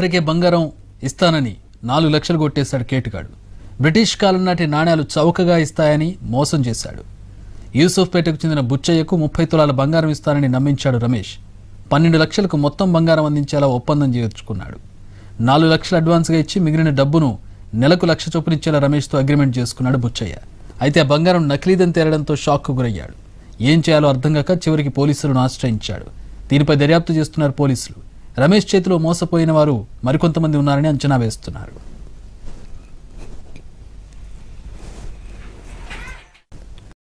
ధరకే బంగారం ఇస్తానని నాలుగు లక్షలు కొట్టేశాడు కేటుగాడు బ్రిటిష్ కాలం నాటి నాణ్యాలు చౌకగా ఇస్తాయని మోసం చేశాడు యూసుఫ్పేటకు చెందిన బుచ్చయ్యకు ముప్పై తులాల బంగారం ఇస్తానని నమ్మించాడు రమేష్ పన్నెండు లక్షలకు మొత్తం బంగారం అందించేలా ఒప్పందం చేర్చుకున్నాడు నాలుగు లక్షలు అడ్వాన్స్గా ఇచ్చి మిగిలిన డబ్బును నెలకు లక్ష చొప్పునిచ్చేలా రమేష్తో అగ్రిమెంట్ చేసుకున్నాడు బుచ్చయ్య అయితే ఆ బంగారం నకిలీదని తేలడంతో షాక్కు గురయ్యాడు ఏం చేయాలో అర్థం కాక చివరికి పోలీసులను ఆశ్రయించాడు దీనిపై దర్యాప్తు చేస్తున్నారు పోలీసులు రమేష్ చేతిలో మోసపోయిన వారు మరికొంతమంది ఉన్నారని అంచనా వేస్తున్నారు